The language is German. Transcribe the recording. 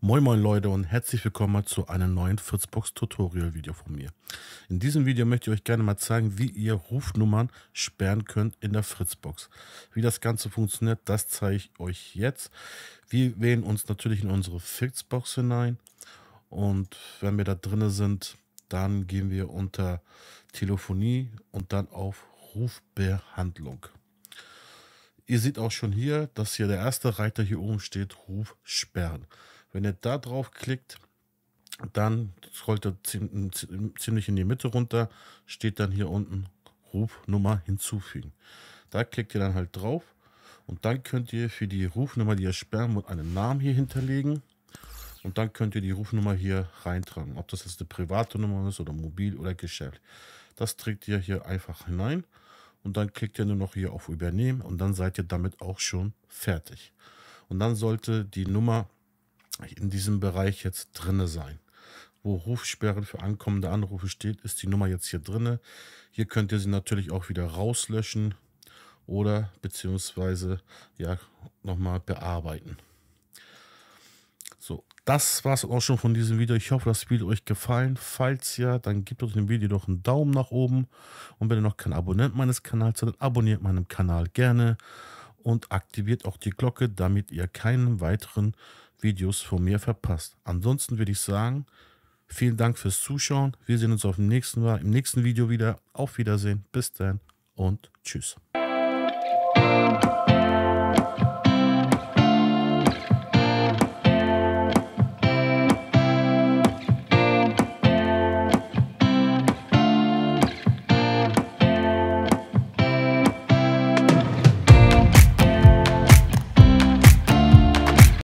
Moin moin Leute und herzlich willkommen zu einem neuen Fritzbox Tutorial Video von mir. In diesem Video möchte ich euch gerne mal zeigen, wie ihr Rufnummern sperren könnt in der Fritzbox. Wie das Ganze funktioniert, das zeige ich euch jetzt. Wir wählen uns natürlich in unsere Fritzbox hinein und wenn wir da drin sind, dann gehen wir unter Telefonie und dann auf Rufbehandlung. Ihr seht auch schon hier, dass hier der erste Reiter hier oben steht, Ruf sperren. Wenn ihr da drauf klickt, dann scrollt er ziemlich in die Mitte runter, steht dann hier unten Rufnummer hinzufügen. Da klickt ihr dann halt drauf und dann könnt ihr für die Rufnummer, die ihr sperren wollt, einen Namen hier hinterlegen. Und dann könnt ihr die Rufnummer hier reintragen, ob das jetzt eine private Nummer ist oder mobil oder Geschäft. Das trägt ihr hier einfach hinein und dann klickt ihr nur noch hier auf Übernehmen und dann seid ihr damit auch schon fertig. Und dann sollte die Nummer in diesem Bereich jetzt drinne sein. Wo Rufsperren für ankommende Anrufe steht, ist die Nummer jetzt hier drinne. Hier könnt ihr sie natürlich auch wieder rauslöschen oder beziehungsweise ja nochmal bearbeiten. So, das war es auch schon von diesem Video. Ich hoffe, das Video hat euch gefallen. Falls ja, dann gebt euch dem Video doch einen Daumen nach oben. Und wenn ihr noch kein Abonnent meines Kanals seid, abonniert meinen Kanal gerne und aktiviert auch die Glocke, damit ihr keinen weiteren Videos von mir verpasst. Ansonsten würde ich sagen, vielen Dank fürs Zuschauen. Wir sehen uns auf dem nächsten Mal, im nächsten Video wieder. Auf Wiedersehen, bis dann und tschüss.